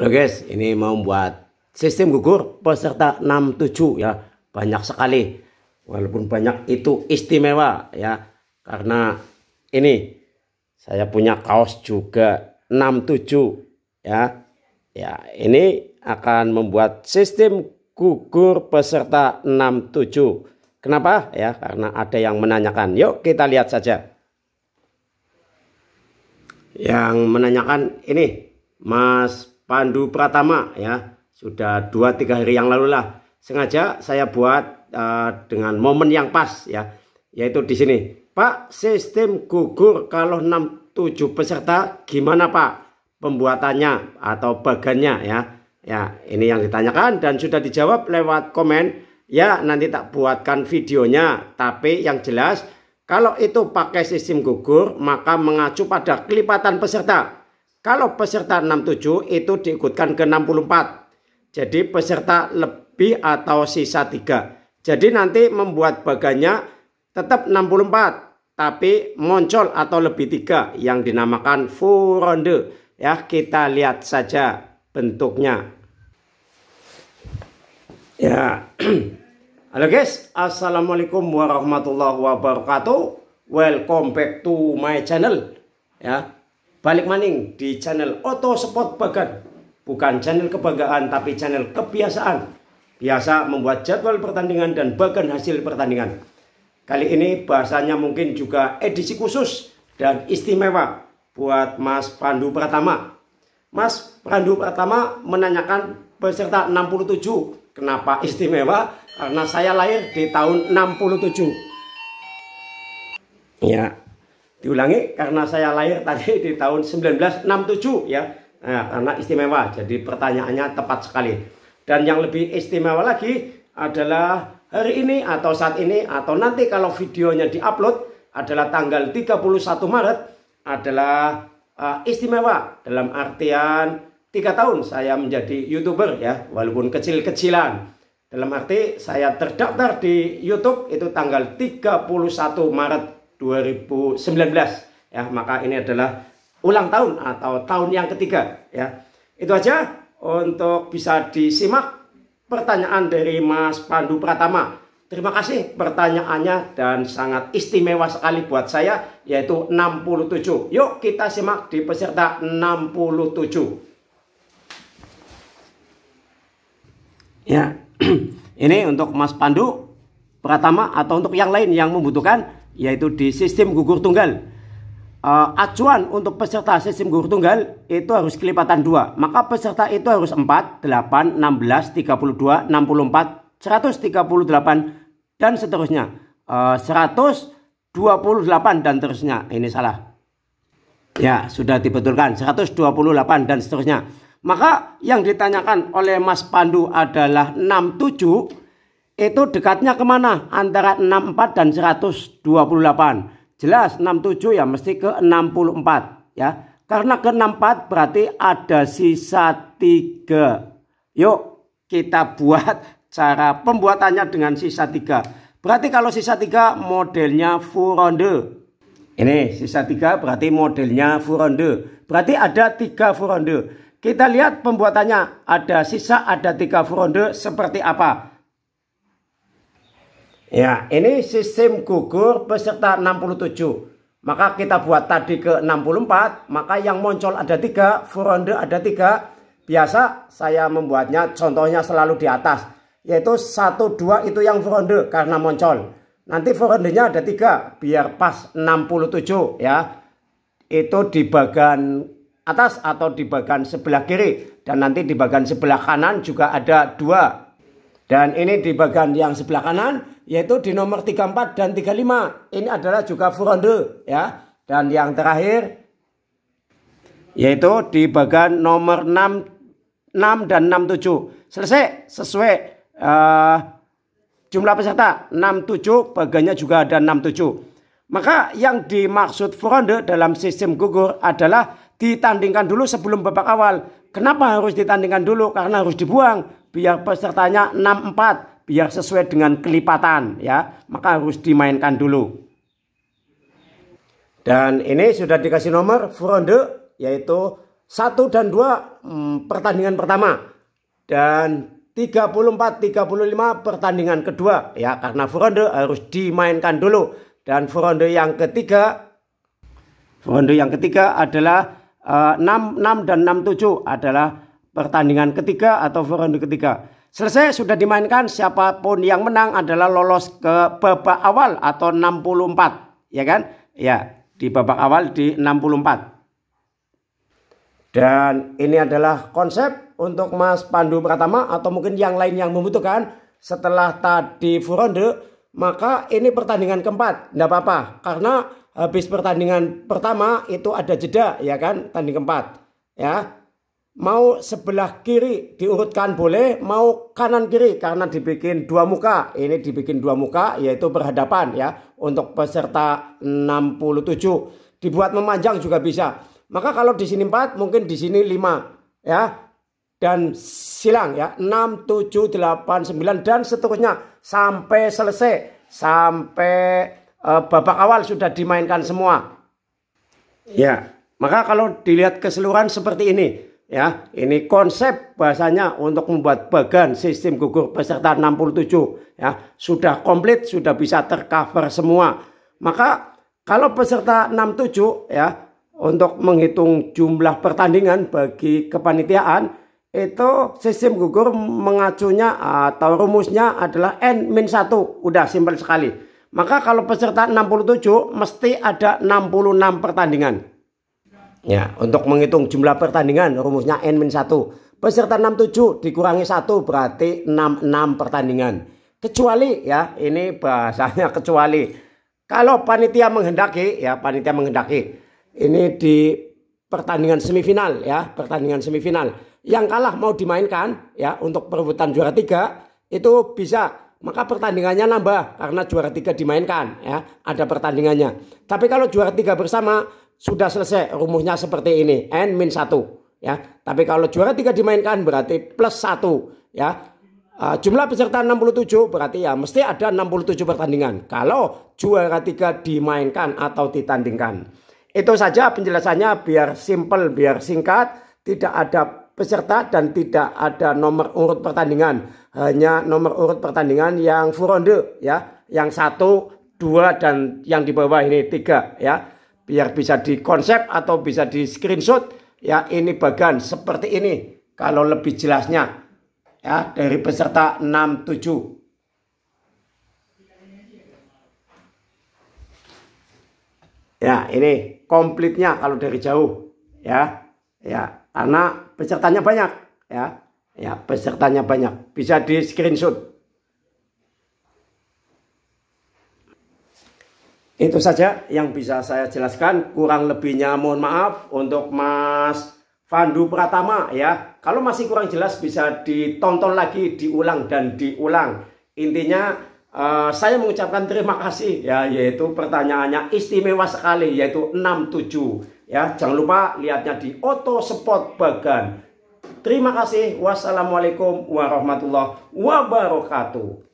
Halo guys, ini mau buat sistem gugur peserta 67 ya. Banyak sekali. Walaupun banyak itu istimewa ya. Karena ini saya punya kaos juga 67 ya. Ya, ini akan membuat sistem gugur peserta 67. Kenapa? Ya, karena ada yang menanyakan. Yuk kita lihat saja yang menanyakan ini Mas Pandu Pratama ya sudah dua tiga hari yang lalu lah sengaja saya buat uh, dengan momen yang pas ya yaitu di sini Pak sistem gugur kalau enam tujuh peserta gimana Pak pembuatannya atau bagannya ya ya ini yang ditanyakan dan sudah dijawab lewat komen ya nanti tak buatkan videonya tapi yang jelas kalau itu pakai sistem gugur maka mengacu pada kelipatan peserta kalau peserta 67 itu diikutkan ke 64. Jadi peserta lebih atau sisa 3. Jadi nanti membuat bagannya tetap 64. Tapi muncul atau lebih 3 yang dinamakan full ronde. Ya kita lihat saja bentuknya. Ya. Halo guys. Assalamualaikum warahmatullahi wabarakatuh. Welcome back to my channel. Ya, balik maning di channel Oto Sport Bagan. Bukan channel kebanggaan tapi channel kebiasaan. Biasa membuat jadwal pertandingan dan bagan hasil pertandingan. Kali ini bahasanya mungkin juga edisi khusus dan istimewa buat Mas Pandu Pratama. Mas Pandu Pratama menanyakan peserta 67 kenapa istimewa? Karena saya lahir di tahun 67. Ya, Diulangi karena saya lahir tadi di tahun 1967 ya. Nah, karena istimewa. Jadi pertanyaannya tepat sekali. Dan yang lebih istimewa lagi adalah hari ini atau saat ini atau nanti kalau videonya diupload adalah tanggal 31 Maret adalah uh, istimewa dalam artian tiga tahun saya menjadi youtuber ya walaupun kecil-kecilan dalam arti saya terdaftar di YouTube itu tanggal 31 Maret 2019 ya maka ini adalah ulang tahun atau tahun yang ketiga ya itu aja untuk bisa disimak pertanyaan dari Mas Pandu Pratama terima kasih pertanyaannya dan sangat istimewa sekali buat saya yaitu 67 yuk kita simak di peserta 67 ya ini untuk Mas Pandu Pratama atau untuk yang lain yang membutuhkan yaitu di sistem gugur tunggal uh, acuan untuk peserta sistem gugur tunggal itu harus kelipatan dua maka peserta itu harus 4, 8, 16, 32, 64, 138 dan seterusnya eh, uh, 128 dan seterusnya ini salah ya sudah dibetulkan 128 dan seterusnya maka yang ditanyakan oleh Mas Pandu adalah 67 itu dekatnya kemana? Antara 64 dan 128. Jelas 67 ya mesti ke 64 ya. Karena ke 64 berarti ada sisa 3. Yuk kita buat cara pembuatannya dengan sisa 3. Berarti kalau sisa 3 modelnya full ronde. Ini sisa 3 berarti modelnya full ronde. Berarti ada 3 full ronde. Kita lihat pembuatannya. Ada sisa ada 3 full ronde seperti apa. Ya, ini sistem gugur peserta 67. Maka kita buat tadi ke 64, maka yang muncul ada tiga, furonde ada tiga. Biasa saya membuatnya contohnya selalu di atas, yaitu 1, 2 itu yang furonde karena muncul. Nanti furondenya ada tiga, biar pas 67 ya. Itu di bagian atas atau di bagian sebelah kiri. Dan nanti di bagian sebelah kanan juga ada dua. Dan ini di bagian yang sebelah kanan yaitu di nomor 34 dan 35. Ini adalah juga furonde ya. Dan yang terakhir yaitu di bagian nomor 6 6 dan 67. Selesai sesuai uh, jumlah peserta 67 bagiannya juga ada 67. Maka yang dimaksud furonde dalam sistem gugur adalah ditandingkan dulu sebelum babak awal. Kenapa harus ditandingkan dulu? Karena harus dibuang biar pesertanya 64 biar sesuai dengan kelipatan ya, maka harus dimainkan dulu. Dan ini sudah dikasih nomor fronde yaitu 1 dan 2 mm, pertandingan pertama dan 34 35 pertandingan kedua ya karena fronde harus dimainkan dulu dan fronde yang ketiga fronde yang ketiga adalah uh, 6 6 dan 67 adalah pertandingan ketiga atau fronde ketiga. Selesai sudah dimainkan, siapapun yang menang adalah lolos ke babak awal atau 64, ya kan? Ya, di babak awal di 64. Dan ini adalah konsep untuk Mas Pandu Pratama atau mungkin yang lain yang membutuhkan setelah tadi furonde, maka ini pertandingan keempat, tidak apa-apa. Karena habis pertandingan pertama itu ada jeda, ya kan, tanding keempat. Ya, Mau sebelah kiri diurutkan boleh, mau kanan kiri karena dibikin dua muka. Ini dibikin dua muka yaitu berhadapan ya untuk peserta 67. Dibuat memanjang juga bisa. Maka kalau di sini 4 mungkin di sini 5 ya dan silang ya 6 7 8 9 dan seterusnya sampai selesai sampai e, babak awal sudah dimainkan semua. Ya, maka kalau dilihat keseluruhan seperti ini ya ini konsep bahasanya untuk membuat bagan sistem gugur peserta 67 ya sudah komplit sudah bisa tercover semua maka kalau peserta 67 ya untuk menghitung jumlah pertandingan bagi kepanitiaan itu sistem gugur mengacunya atau rumusnya adalah n-1 min udah simpel sekali maka kalau peserta 67 mesti ada 66 pertandingan Ya, untuk menghitung jumlah pertandingan rumusnya N-1. Peserta 67 dikurangi 1 berarti 66 pertandingan. Kecuali ya, ini bahasanya kecuali. Kalau panitia menghendaki, ya panitia menghendaki. Ini di pertandingan semifinal ya, pertandingan semifinal. Yang kalah mau dimainkan ya untuk perebutan juara 3 itu bisa maka pertandingannya nambah karena juara tiga dimainkan ya ada pertandingannya tapi kalau juara tiga bersama sudah selesai rumusnya seperti ini n min satu ya. Tapi kalau juara tiga dimainkan berarti plus satu ya. Uh, jumlah peserta 67 berarti ya mesti ada 67 pertandingan kalau juara tiga dimainkan atau ditandingkan. Itu saja penjelasannya biar simple, biar singkat, tidak ada peserta dan tidak ada nomor urut pertandingan. Hanya nomor urut pertandingan yang furonde ya, yang satu, dua dan yang di bawah ini tiga ya biar bisa dikonsep atau bisa di screenshot ya ini bagan seperti ini kalau lebih jelasnya ya dari peserta 67 ya ini komplitnya kalau dari jauh ya ya karena pesertanya banyak ya ya pesertanya banyak bisa di screenshot Itu saja yang bisa saya jelaskan. Kurang lebihnya mohon maaf untuk Mas Vandu Pratama ya. Kalau masih kurang jelas bisa ditonton lagi, diulang dan diulang. Intinya uh, saya mengucapkan terima kasih ya yaitu pertanyaannya istimewa sekali yaitu 67 ya. Jangan lupa lihatnya di Auto Spot Bagan. Terima kasih. Wassalamualaikum warahmatullahi wabarakatuh.